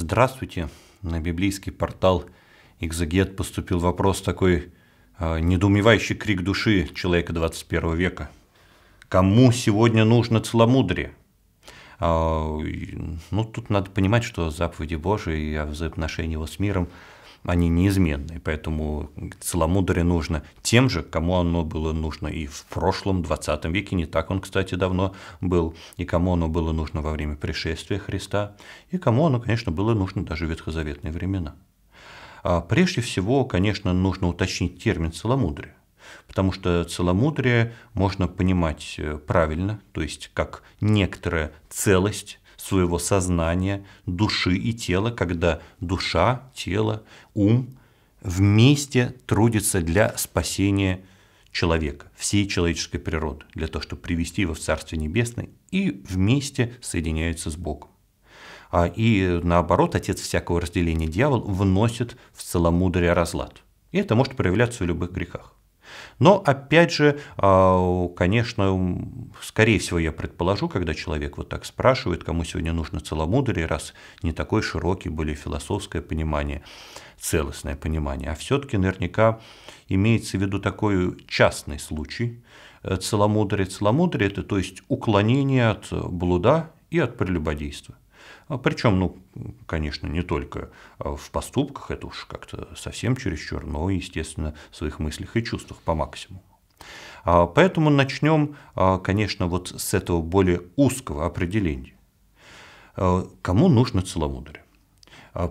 Здравствуйте. На библейский портал «Экзегет» поступил вопрос такой э, недоумевающий крик души человека 21 века. Кому сегодня нужно целомудрие? Э, ну, тут надо понимать, что заповеди Божии и взаимоотношения его с миром – они неизменны. Поэтому целомудрие нужно тем же, кому оно было нужно и в прошлом 20 веке, не так он, кстати, давно был, и кому оно было нужно во время пришествия Христа, и кому оно, конечно, было нужно даже в ветхозаветные времена. А прежде всего, конечно, нужно уточнить термин «целомудрие», потому что целомудрие можно понимать э, правильно, то есть как некоторая целость, своего сознания, души и тела, когда душа, тело, ум вместе трудятся для спасения человека, всей человеческой природы, для того, чтобы привести его в царствие Небесное, и вместе соединяются с Богом. А, и наоборот, отец всякого разделения дьявол вносит в целомудрие разлад. И это может проявляться в любых грехах. Но, опять же, а, конечно, скорее всего, я предположу, когда человек вот так спрашивает, кому сегодня нужно целомудрие, раз не такой широкий более философское понимание, целостное понимание, а все-таки наверняка имеется в виду такой частный случай э, целомудрие. Целомудрие – это то есть уклонение от блуда и от прелюбодейства. А Причем, ну, конечно, не только а, в поступках, это уж как-то совсем чересчур, но, естественно, в своих мыслях и чувствах по максимуму. А, поэтому начнем, конечно, вот с этого более узкого определения. Кому нужно целомудрие?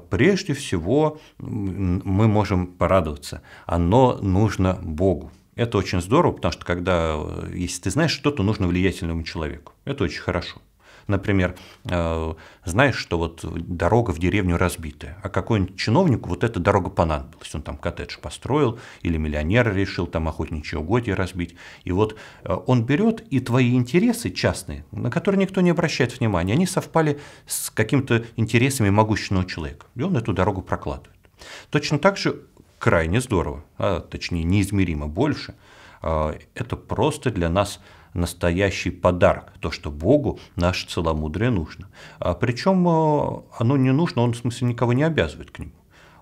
Прежде всего, мы можем порадоваться, оно нужно Богу. Это очень здорово, потому что когда, э, если ты знаешь что-то, нужно влиятельному человеку. Это очень хорошо например, э, знаешь, что вот дорога в деревню разбитая, а какой-нибудь чиновнику вот эта дорога понадобилась, он там коттедж построил, или миллионер решил там охотничье угодье разбить, и вот э, он берет и твои интересы частные, на которые никто не обращает внимания, они совпали с какими-то интересами могущественного человека, и он эту дорогу прокладывает. Точно так же крайне здорово, а точнее неизмеримо больше, э, это просто для нас настоящий подарок, то, что Богу наше целомудрие нужно. А причем э, оно не нужно, он в смысле никого не обязывает к нему.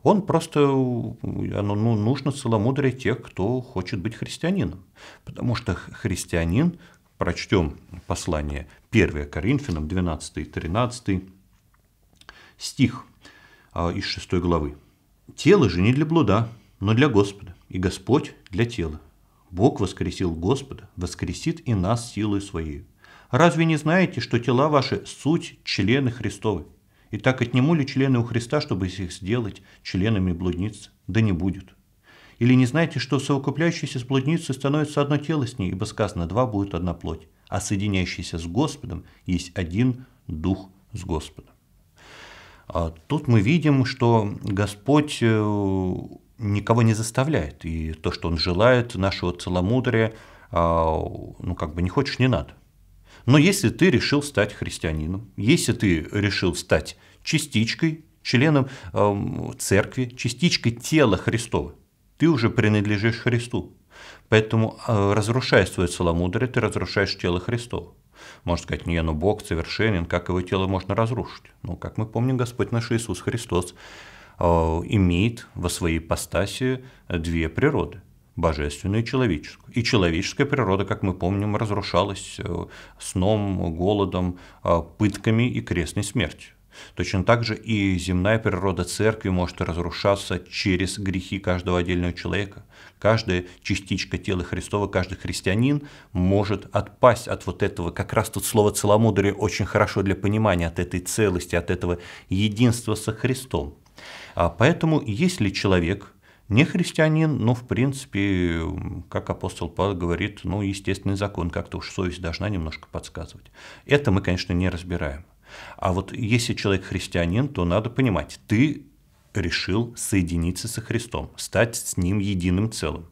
Он просто, э, оно ну, нужно целомудрие тех, кто хочет быть христианином. Потому что христианин, прочтем послание 1 Коринфянам, 12 и 13 стих а, из 6 главы. «Тело же не для блуда, но для Господа, и Господь для тела. Бог воскресил Господа, воскресит и нас силой Своей. Разве не знаете, что тела ваши – суть члены Христовы? И так отниму ли члены у Христа, чтобы их сделать членами блудницы? Да не будет. Или не знаете, что совокупляющиеся с блудницей становится одно тело с ней, ибо сказано, два будет одна плоть, а соединяющийся с Господом есть один дух с Господом. А тут мы видим, что Господь э, никого не заставляет. И то, что он желает нашего целомудрия, а, ну как бы не хочешь, не надо. Но если ты решил стать христианином, если ты решил стать частичкой, членом эм, церкви, частичкой тела Христова, ты уже принадлежишь Христу. Поэтому, э, разрушая свое целомудрие, ты разрушаешь тело Христова. Можно сказать, не, ну Бог совершенен, как его тело можно разрушить? Ну, как мы помним, Господь наш Иисус Христос а, имеет во своей ипостаси две природы божественную и человеческую. И человеческая природа, как мы помним, разрушалась э, сном, голодом, а, пытками и крестной смертью. Точно так же и земная природа церкви может разрушаться через грехи каждого отдельного человека. Каждая частичка тела Христова, каждый христианин может отпасть от вот этого, как раз тут слово целомудрие очень хорошо для понимания, от этой целости, от этого единства со Христом. А поэтому, если человек не христианин, но в принципе, как апостол Павел говорит, ну, естественный закон, как-то уж совесть должна немножко подсказывать. Это мы, конечно, не разбираем. А вот если человек христианин, то надо понимать, ты решил соединиться со Христом, стать с Ним единым целым.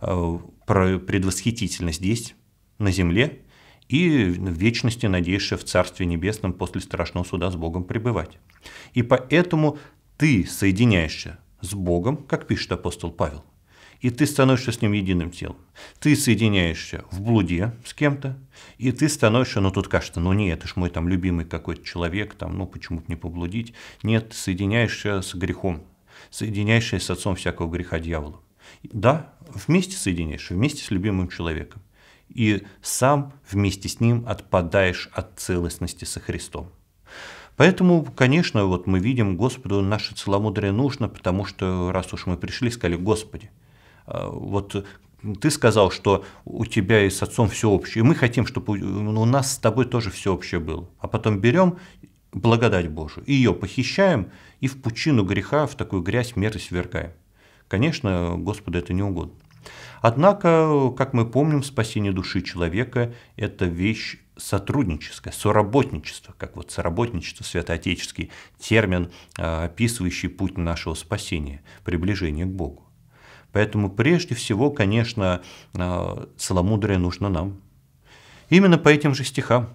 А, про Предвосхитительно здесь, на земле, и в вечности, надеешься, в Царстве Небесном после страшного суда с Богом пребывать. И поэтому ты соединяешься с Богом, как пишет апостол Павел, и ты становишься с ним единым телом. Ты соединяешься в блуде с кем-то, и ты становишься, ну тут кажется, ну нет, это ж мой там любимый какой-то человек, там, ну почему бы не поблудить. Нет, соединяешься с грехом, соединяешься с отцом всякого греха дьяволу. Да, вместе соединяешься, вместе с любимым человеком. И сам вместе с ним отпадаешь от целостности со Христом. Поэтому, конечно, вот мы видим, Господу наше целомудрие нужно, потому что раз уж мы пришли, сказали, Господи, а, вот ты сказал, что у тебя и с отцом все общее, и мы хотим, чтобы у ну, нас с тобой тоже все общее было. А потом берем благодать Божию, ее похищаем и в пучину греха, в такую грязь мерзость свергаем. Конечно, Господу это не угодно. Однако, как мы помним, спасение души человека – это вещь сотрудническое, соработничество, как вот соработничество, святоотеческий термин, а, описывающий путь нашего спасения, приближение к Богу. Поэтому прежде всего, конечно, а, целомудрие нужно нам. Именно по этим же стихам.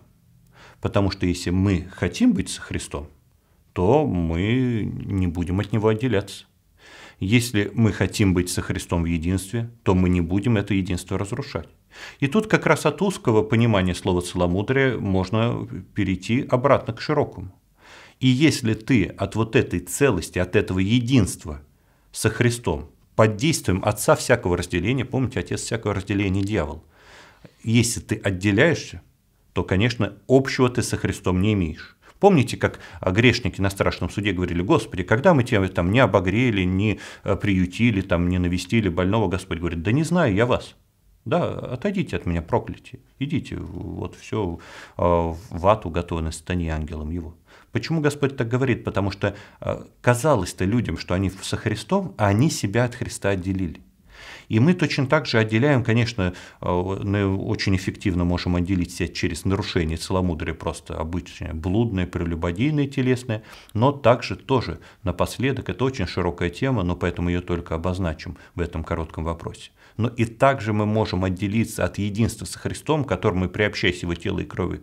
Потому что если мы хотим быть со Христом, то мы не будем от Него отделяться. Если мы хотим быть со Христом в единстве, то мы не будем это единство разрушать. И тут как раз от узкого понимания слова «целомудрие» можно перейти обратно к широкому. И если ты от вот этой целости, от этого единства со Христом, под действием отца всякого разделения, помните, отец всякого разделения – дьявол, если ты отделяешься, то, конечно, общего ты со Христом не имеешь. Помните, как грешники на страшном суде говорили, «Господи, когда мы тебя там не обогрели, не э, приютили, там, не навестили больного?» Господь говорит, «Да не знаю я вас». Да, отойдите от меня, проклятие, Идите, вот все, э, в ад уготованы стане ангелом его. Почему Господь так говорит? Потому что э, казалось-то людям, что они со Христом, а они себя от Христа отделили. И мы точно так же отделяем, конечно, э, очень эффективно можем отделить себя через нарушение целомудрия просто обычное, блудное, прелюбодийное, телесное, но также тоже напоследок, это очень широкая тема, но поэтому ее только обозначим в этом коротком вопросе. Но и также мы можем отделиться от единства со Христом, которым мы приобщаясь его тело и крови,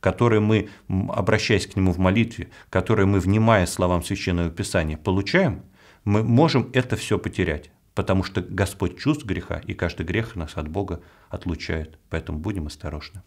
которые мы, обращаясь к Нему в молитве, которые мы, внимая словам Священного Писания, получаем, мы можем это все потерять потому что Господь чувств греха, и каждый грех нас от Бога отлучает. Поэтому будем осторожны.